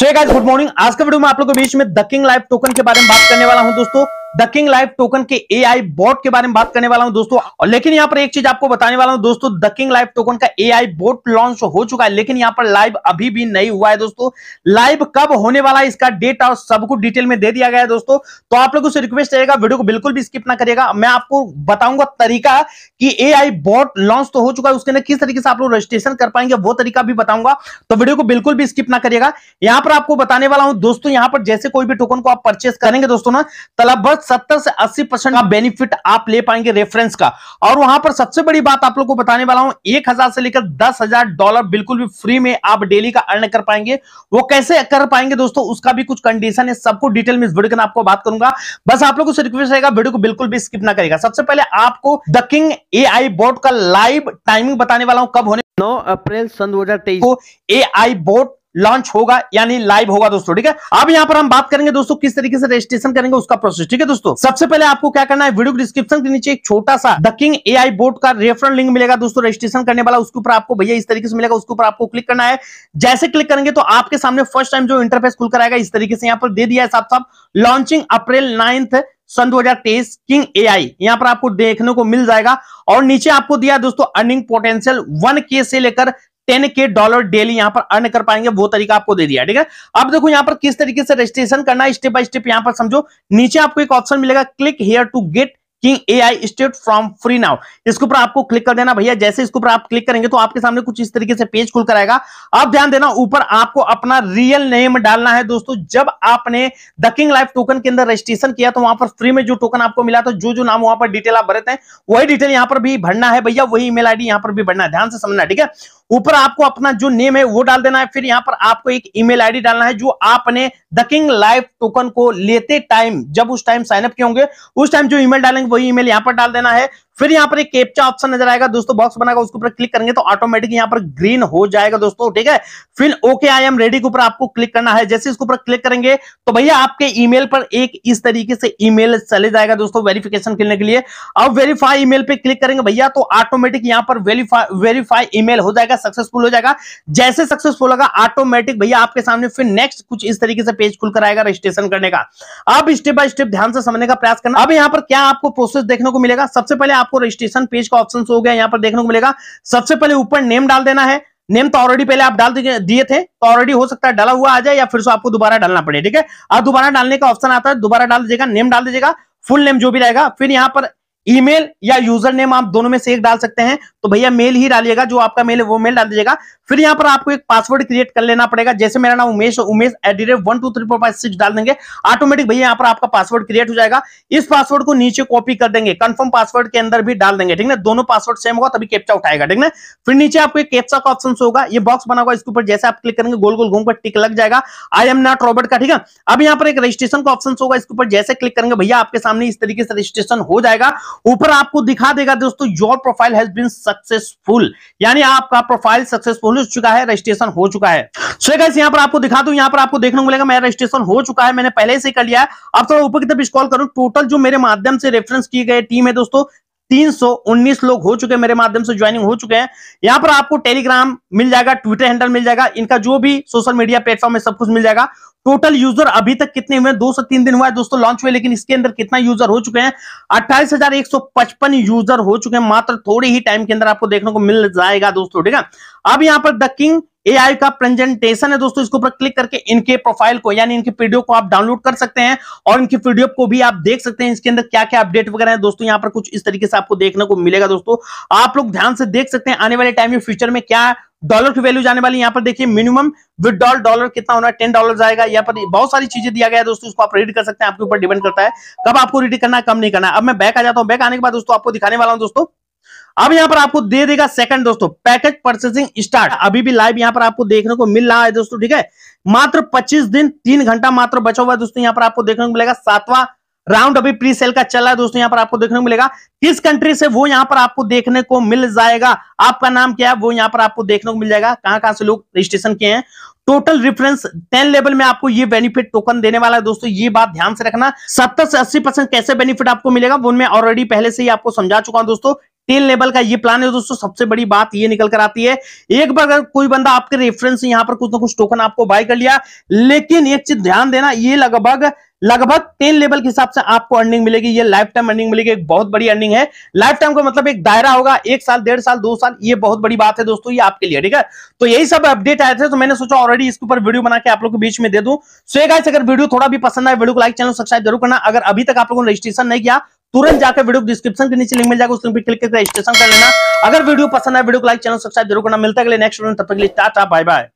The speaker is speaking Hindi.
सो गुड मॉर्निंग आज का वीडियो में आप लोगों के बीच में द किंग लाइफ टोकन के बारे में बात करने वाला हूं दोस्तों द किंग लाइफ टोकन के ए आई बोर्ड के बारे में बात करने वाला हूं दोस्तों और लेकिन यहाँ पर एक चीज आपको बताने वाला हूं दोस्तों द किंग लाइफ टोकन का ए आई बोर्ड लॉन्च हो चुका है लेकिन यहाँ पर लाइव अभी भी नहीं हुआ है दोस्तों लाइव कब होने वाला है इसका डेट और सब कुछ डिटेल में दे दिया गया है दोस्तों तो आप लोगों से रिक्वेस्ट रहेगा वीडियो को बिल्कुल भी स्किप ना करेगा मैं आपको बताऊंगा तरीका कि आई बोर्ड लॉन्च तो हो चुका है उसके अंदर किस तरीके से आप लोग रजिस्ट्रेशन कर पाएंगे वो तरीका भी बताऊंगा तो वीडियो को बिल्कुल भी स्किप ना करेगा यहां पर आपको बताने वाला हूँ दोस्तों यहां पर जैसे कोई भी टोकन को आप परचेस करेंगे दोस्तों ना तलबस तो 70 से 80 परसेंट का बेनिफिट आप ले पाएंगे रेफरेंस का और वहां पर सबसे बड़ी बात आप लोग को बताने वाला हूं एक हजार से लेकर दस हजार डॉलर बिल्कुल भी फ्री में आप डेली का अर्न कर पाएंगे वो कैसे कर पाएंगे दोस्तों उसका भी कुछ कंडीशन है सबको डिटेल में इस वीडियो के आपको बात करूंगा बस आप लोग से रिक्वेस्ट रहेगा वीडियो को बिल्कुल भी स्किप ना करेगा सबसे पहले आपको द किंग ए बोर्ड का लाइव टाइमिंग बताने वाला हूं कब होने नौ अप्रैल सन दो हजार तेईस को ए बोर्ड लॉन्च होगा यानी लाइव होगा दोस्तों ठीक है अब यहाँ पर हम बात करेंगे दोस्तों किस तरीके से रजिस्ट्रेशन करेंगे उसका प्रोसेस ठीक है दोस्तों सबसे पहले आपको क्या करना है वीडियो डिस्क्रिप्शन के नीचे एक छोटा सा द किंग एआई बोर्ड का रेफरल लिंक मिलेगा दोस्तों रजिस्ट्रेशन करने वाला उसके ऊपर आपको भैया इस तरीके से मिलेगा उसके ऊपर आपको क्लिक करना है जैसे क्लिक करेंगे तो आपके सामने फर्स्ट टाइम जो इंटरफेस खुल कर आएगा इस तरीके से यहाँ पर दे दिया है साफ साफ लॉन्चिंग अप्रैल नाइन्थ सन 2023 किंग एआई यहां पर आपको देखने को मिल जाएगा और नीचे आपको दिया दोस्तों अर्निंग पोटेंशियल वन के से लेकर टेन के डॉलर डेली यहां पर अर्न कर पाएंगे वो तरीका आपको दे दिया ठीक है अब देखो यहां पर किस तरीके से रजिस्ट्रेशन करना स्टेप बाय स्टेप यहां पर समझो नीचे आपको एक ऑप्शन मिलेगा click here to get king A I state from free now इसके ऊपर आपको क्लिक कर देना भैया जैसे इसके ऊपर आप क्लिक करेंगे तो आपके सामने कुछ इस तरीके से पेज खुल कर आएगा अब ध्यान देना ऊपर आपको अपना रियल नेम डालना है दोस्तों जब आपने द किंग लाइफ टोकन के अंदर रजिस्ट्रेशन किया तो वहां पर फ्री में जो टोकन आपको मिला था जो तो जो नाम वहां पर डिटेल आप भरते हैं वही डिटेल यहां पर भी भरना है भैया वही ईमेल आईडी यहां पर भी भरना है ध्यान से समझना ठीक है ऊपर आपको अपना जो नेम है वो डाल देना है फिर यहाँ पर आपको एक ईमेल आईडी डालना है जो आपने द किंग लाइफ टोकन को लेते टाइम जब उस टाइम साइनअप किए होंगे उस टाइम जो ईमेल डालेंगे वही ईमेल यहाँ पर डाल देना है फिर यहाँ पर एक कैप्चा ऑप्शन नजर आएगा दोस्तों बॉक्स बनाकर उसके ऊपर क्लिक करेंगे तो ऑटोमेटिक यहाँ पर ग्रीन हो जाएगा दोस्तों ठीक है फिर ओके आई एम रेडी के ऊपर आपको क्लिक करना है जैसे इसके ऊपर क्लिक करेंगे तो भैया आपके ईमेल पर एक इस तरीके से ईमेल चले जाएगा दोस्तों वेरिफिकेशन खेलने के लिए अब वेरीफाई ईमेल पे क्लिक करेंगे भैया तो ऑटोमेटिक यहाँ पर वेरीफाई वेरीफाई ईमेल हो जाएगा सक्सेसफुल हो जाएगा जैसे सक्सेसफुल होगा ऑटोमेटिक भैया आपके सामने फिर नेक्स्ट कुछ इस तरीके से पेज खुल आएगा रजिस्ट्रेशन करने का अब स्टेप बाय स्टेप ध्यान से समझने का प्रयास करना अब यहाँ पर क्या आपको प्रोसेस देखने को मिलेगा सबसे पहले आपको रजिस्ट्रेशन पेज का ऑप्शन हो गया यहाँ पर देखने को मिलेगा सबसे पहले ऊपर नेम डाल देना है नेम तो ऑलरेडी पहले आप डाल दिए थे तो ऑलरेडी हो सकता है डाला हुआ आ जाए या फिर से आपको दोबारा डालना पड़े ठीक है अब दोबारा डालने का ऑप्शन आता है दोबारा डाल दीजिएगा नेम डाल दीजिएगा फुल नेम जो भी रहेगा फिर यहाँ पर ईमेल या यूजर नेम आप दोनों में से एक डाल सकते हैं तो भैया मेल ही डालिएगा जो आपका मेल है वो मेल डाल दीजिएगा फिर यहाँ पर आपको एक पासवर्ड क्रिएट कर लेना पड़ेगा जैसे मेरा नाम Umesh Umesh at the rate one two three four five six डाल देंगे ऑटोमेटिक भैया यहाँ पर आपका पासवर्ड क्रिएट हो जाएगा इस पासवर्ड को नीचे कॉपी कर देंगे कन्फर्म पासवर्ड के अंदर भी डाल देंगे ठीक ना दोनों पासवर्ड सेम होगा तभी कैप्चा उठाएगा ठीक ना फिर नीचे आपको एक कैप्चा का ऑप्शन होगा ये बॉक्स बना होगा इसके ऊपर जैसे आप क्लिक करेंगे गोल गोल घूम टिक लग जाएगा आई एम नॉट रॉबर्ट का ठीक है अब यहाँ पर एक रजिस्ट्रेशन का ऑप्शन होगा इसके ऊपर जैसे क्लिक करेंगे भैया आपके सामने इस तरीके से रजिस्ट्रेशन हो जाएगा ऊपर आपको दिखा देगा दोस्तों your profile has been successful यानी आपका प्रोफाइल सक्सेसफुल हो चुका है रजिस्ट्रेशन हो चुका है सो so, यहाँ पर आपको दिखा दू यहाँ पर आपको देखने को मिलेगा मेरा रजिस्ट्रेशन हो चुका है मैंने पहले से कर लिया है अब थोड़ा ऊपर की तरफ स्कॉल करूं टोटल जो मेरे माध्यम से रेफरेंस किए गए टीम है दोस्तों 319 लोग हो चुके हैं मेरे माध्यम से ज्वाइनिंग हो चुके हैं यहां पर आपको टेलीग्राम मिल जाएगा ट्विटर हैंडल मिल जाएगा इनका जो भी सोशल मीडिया प्लेटफॉर्म है सब कुछ मिल जाएगा टोटल यूजर अभी तक कितने हुए दो से तीन दिन हुआ है दोस्तों लॉन्च हुए लेकिन इसके अंदर कितना यूजर हो चुके हैं अट्ठाईस यूजर हो चुके हैं मात्र थोड़े ही टाइम के अंदर आपको देखने को मिल जाएगा दोस्तों ठीक है अब यहां पर द किंग एआई का प्रेजेंटेशन है दोस्तों इसके ऊपर क्लिक करके इनके प्रोफाइल को यानी इनकी पीडियो को आप डाउनलोड कर सकते हैं और इनकी पीडियो को भी आप देख सकते हैं इसके अंदर क्या क्या अपडेट वगैरह है दोस्तों यहाँ पर कुछ इस तरीके से आपको देखने को मिलेगा दोस्तों आप लोग ध्यान से देख सकते हैं आने वाले टाइम में फ्यूचर में क्या डॉलर की वैल्यू जाने वाली यहाँ पर देखिए मिनिमम विदड्रॉल डॉलर कितना होना टेन डॉलर जाएगा यहाँ पर बहुत सारी चीजें दिया गया है दोस्तों उसको आप रीड कर सकते हैं आपके ऊपर डिपेंड करता है कब आपको रीड करना है कम नहीं करना है अब मैं बैक आ जाता हूँ बैक आने के बाद दोस्तों आपको दिखाने वाला हूँ दोस्तों अब यहाँ पर आपको दे देगा सेकंड दोस्तों पैकेज परचेसिंग स्टार्ट अभी भी लाइव यहाँ पर आपको देखने को मिल रहा है दोस्तों ठीक है मात्र 25 दिन तीन घंटा मात्र बचा हुआ है दोस्तों यहाँ पर आपको देखने को मिलेगा सातवां राउंड अभी प्री सेल का चल रहा है दोस्तों यहाँ पर आपको देखने को मिलेगा किस कंट्री से वो यहाँ पर आपको देखने को मिल जाएगा आपका नाम क्या है वो यहाँ पर आपको देखने को मिल जाएगा कहाँ कहाँ से लोग रजिस्ट्रेशन किए हैं टोटल रिफरेंस टेन लेवल में आपको ये बेनिफिट टोकन देने वाला है दोस्तों ये बात ध्यान से रखना सत्तर से अस्सी परसेंट कैसे बेनिफिट आपको मिलेगा वो मैं ऑलरेडी पहले से ही आपको समझा चुका हूं दोस्तों तेल लेवल का ये प्लान है दोस्तों सबसे बड़ी बात ये निकल कर आती है एक बार अगर कोई बंदा आपके रेफरेंस यहां पर कुछ ना कुछ टोकन आपको बाय कर लिया लेकिन एक चीज ध्यान देना ये लगभग लगभग टेन लेवल के हिसाब से आपको अर्निंग मिलेगी ये लाइफ टाइम अर्निंग मिलेगी एक बहुत बड़ी अर्निंग है लाइफ टाइम का मतलब एक दायरा होगा एक साल डेढ़ साल दो साल ये बहुत बड़ी बात है दोस्तों ये आपके लिए ठीक है तो यही सब अपडेट आए थे तो मैंने सोचा ऑलरेडी इसके ऊपर वीडियो बना के आप लोग के बीच में दे दूं सो एक अगर वीडियो थोड़ा भी पसंद आए वीडियो को लाइक चैनल सब्सक्राइब जरूर करना अगर अभी तक आप लोगों ने रजिस्ट्रेशन नहीं किया तुरंत जाकर वीडियो डिस्क्रिप्शन के नीचे लिंक मिल जाएगा उस लिंक पर क्लिक करके रजिस्ट्रेशन कर लेना अगर वीडियो पसंद है वीडियो को लाइक चैनल सब्सक्राइब जरूर करना मिलता है नेक्स्ट वीडियो तब तक के लिए टाटा बाय बाय